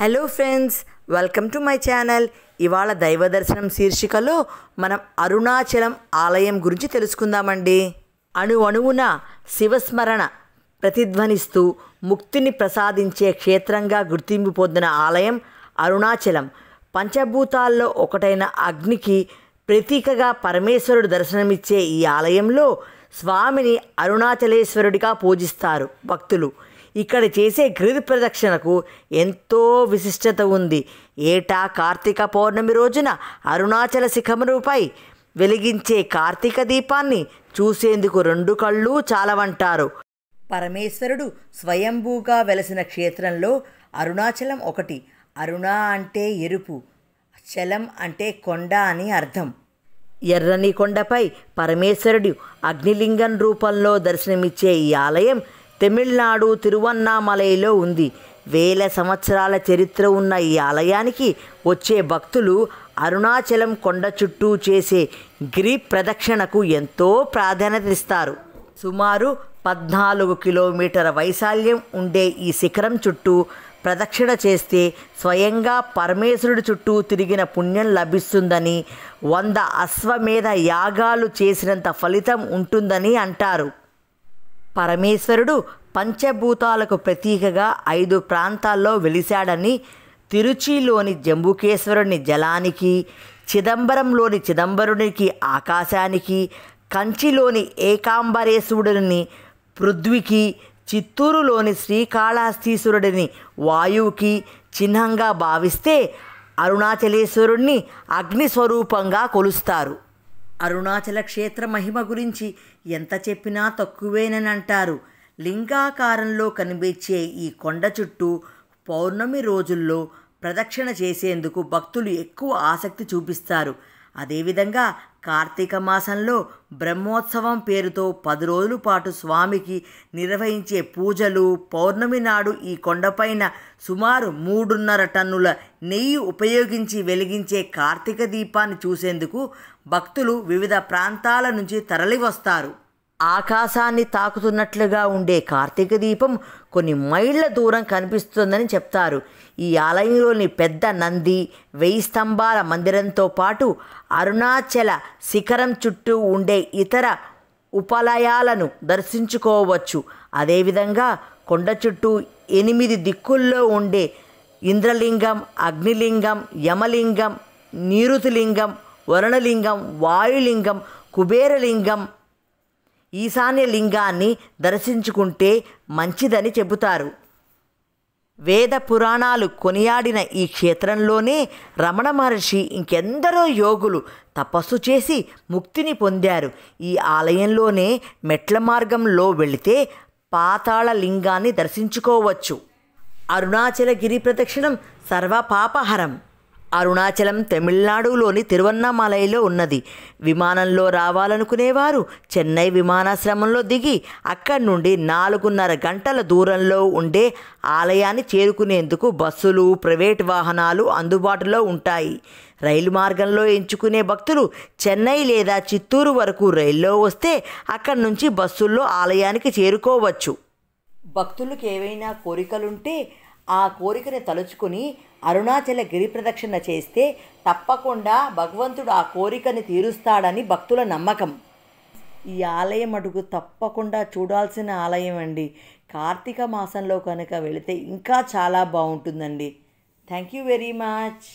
hello friends welcome to my channel ఇవాళ దైవ దర్శనం శీర్షికలో మనం అరుణాచలం ఆలయం గురించి తెలుసుకుందామండి అణు అణువున శివస్మరణ ప్రతిధ్వనిస్తూ ముక్తిని ప్రసాదించే క్షేత్రంగా గుర్తింపు పొందిన ఆలయం అరుణాచలం పంచభూతాల్లో ఒకటైన అగ్నికి ప్రతీకగా పరమేశ్వరుడు దర్శనమిచ్చే ఈ ఆలయంలో స్వామిని అరుణాచలేశ్వరుడిగా పూజిస్తారు భక్తులు ఇక్కడ చేసే గిరి ప్రదక్షిణకు ఎంతో విశిష్టత ఉంది ఏటా కార్తీక పౌర్ణమి రోజున అరుణాచల శిఖమునిపై వెలిగించే కార్తీక దీపాన్ని చూసేందుకు రెండు కళ్ళు చాలవంటారు పరమేశ్వరుడు స్వయంభూగా వెలసిన క్షేత్రంలో అరుణాచలం ఒకటి అరుణ అంటే ఎరుపు చలం అంటే కొండ అని అర్థం ఎర్రని కొండపై పరమేశ్వరుడు అగ్నిలింగం రూపంలో దర్శనమిచ్చే ఈ ఆలయం తమిళనాడు తిరువన్నామలైలో ఉంది వేల సంవత్సరాల చరిత్ర ఉన్న ఈ ఆలయానికి వచ్చే భక్తులు అరుణాచలం కొండ చుట్టూ చేసే గిరి ప్రదక్షిణకు ఎంతో ప్రాధాన్యత ఇస్తారు సుమారు పద్నాలుగు కిలోమీటర్ల వైశాల్యం ఉండే ఈ శిఖరం చుట్టూ ప్రదక్షిణ చేస్తే స్వయంగా పరమేశ్వరుడి చుట్టూ తిరిగిన పుణ్యం లభిస్తుందని వంద అశ్వమేధ యాగాలు చేసినంత ఫలితం ఉంటుందని అంటారు పరమేశ్వరుడు పంచభూతాలకు ప్రతీకగా ఐదు ప్రాంతాల్లో వెలిశాడని తిరుచిలోని జంబుకేశ్వరుని జలానికి చిదంబరంలోని చిదంబరునికి ఆకాశానికి కంచిలోని ఏకాంబరేశ్వరుడిని పృథ్వీకి చిత్తూరులోని శ్రీకాళహస్తీశ్వరుడిని వాయువుకి చిహ్నంగా భావిస్తే అరుణాచలేశ్వరుణ్ణి అగ్నిస్వరూపంగా కొలుస్తారు అరుణాచల క్షేత్ర మహిమ గురించి ఎంత చెప్పినా తక్కువేనంటారు లింగాకారంలో కనిపించే ఈ కొండ చుట్టూ పౌర్ణమి రోజుల్లో ప్రదక్షిణ చేసేందుకు భక్తులు ఎక్కువ ఆసక్తి చూపిస్తారు అదేవిధంగా కార్తీక మాసంలో బ్రహ్మోత్సవం పేరుతో పది రోజుల పాటు స్వామికి నిర్వహించే పూజలు పౌర్ణమి నాడు ఈ కొండపైన సుమారు మూడున్నర టన్నుల నెయ్యి ఉపయోగించి వెలిగించే కార్తీక దీపాన్ని చూసేందుకు భక్తులు వివిధ ప్రాంతాల నుంచి తరలివస్తారు ఆకాశాన్ని తాకుతున్నట్లుగా ఉండే కార్తీక దీపం కొన్ని మైళ్ళ దూరం కనిపిస్తుందని చెప్తారు ఈ ఆలయంలోని పెద్ద నంది వెయ్యి స్తంభాల మందిరంతో పాటు అరుణాచల శిఖరం చుట్టూ ఉండే ఇతర ఉపలయాలను దర్శించుకోవచ్చు అదేవిధంగా కొండ చుట్టూ ఎనిమిది దిక్కుల్లో ఉండే ఇంద్రలింగం అగ్నిలింగం యమలింగం నీరుతులింగం వరుణలింగం వాయులింగం కుబేరలింగం ఈశాన్య లింగాన్ని దర్శించుకుంటే మంచిదని చెబుతారు వేద పురాణాలు కొనియాడిన ఈ క్షేత్రంలోనే రమణ మహర్షి ఇంకెందరో యోగులు తపస్సు చేసి ముక్తిని పొందారు ఈ ఆలయంలోనే మెట్ల మార్గంలో వెళితే పాతాళ లింగాన్ని దర్శించుకోవచ్చు అరుణాచలగిరి ప్రదక్షిణం సర్వపాపహరం అరుణాచలం తమిళనాడులోని తిరువన్నామలైలో ఉన్నది విమానంలో రావాలనుకునేవారు చెన్నై విమానాశ్రమంలో దిగి అక్కడి నుండి నాలుగున్నర గంటల దూరంలో ఉండే ఆలయాన్ని చేరుకునేందుకు బస్సులు ప్రైవేట్ వాహనాలు అందుబాటులో ఉంటాయి రైలు మార్గంలో ఎంచుకునే భక్తులు చెన్నై లేదా చిత్తూరు వరకు రైల్లో వస్తే అక్కడి నుంచి బస్సుల్లో ఆలయానికి చేరుకోవచ్చు భక్తులకు ఏవైనా కోరికలుంటే ఆ కోరికను తలుచుకుని అరుణాచల గిరి ప్రదక్షిణ చేస్తే తప్పకుండా భగవంతుడు ఆ కోరికని తీరుస్తాడని భక్తుల నమ్మకం ఈ ఆలయం అడుగు తప్పకుండా చూడాల్సిన ఆలయం అండి కార్తీక మాసంలో కనుక వెళితే ఇంకా చాలా బాగుంటుందండి థ్యాంక్ యూ వెరీ మచ్